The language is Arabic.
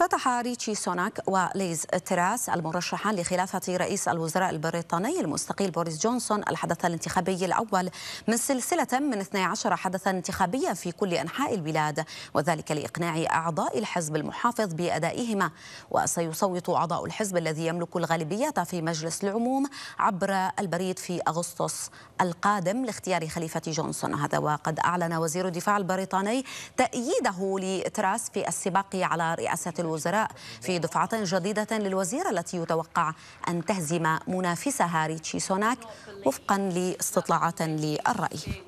افتتح ريتشي سوناك وليز تراس المرشحان لخلافة رئيس الوزراء البريطاني المستقيل بوريس جونسون الحدث الانتخابي الأول من سلسلة من 12 حدثا انتخابيا في كل أنحاء البلاد وذلك لإقناع أعضاء الحزب المحافظ بأدائهما وسيصوت أعضاء الحزب الذي يملك الغالبية في مجلس العموم عبر البريد في أغسطس القادم لاختيار خليفة جونسون هذا وقد أعلن وزير الدفاع البريطاني تأييده لتراس في السباق على رئاسة الوزراء في دفعة جديدة للوزيرة التي يتوقع أن تهزم منافسها ريتشي سوناك وفقا لاستطلاعات للرأي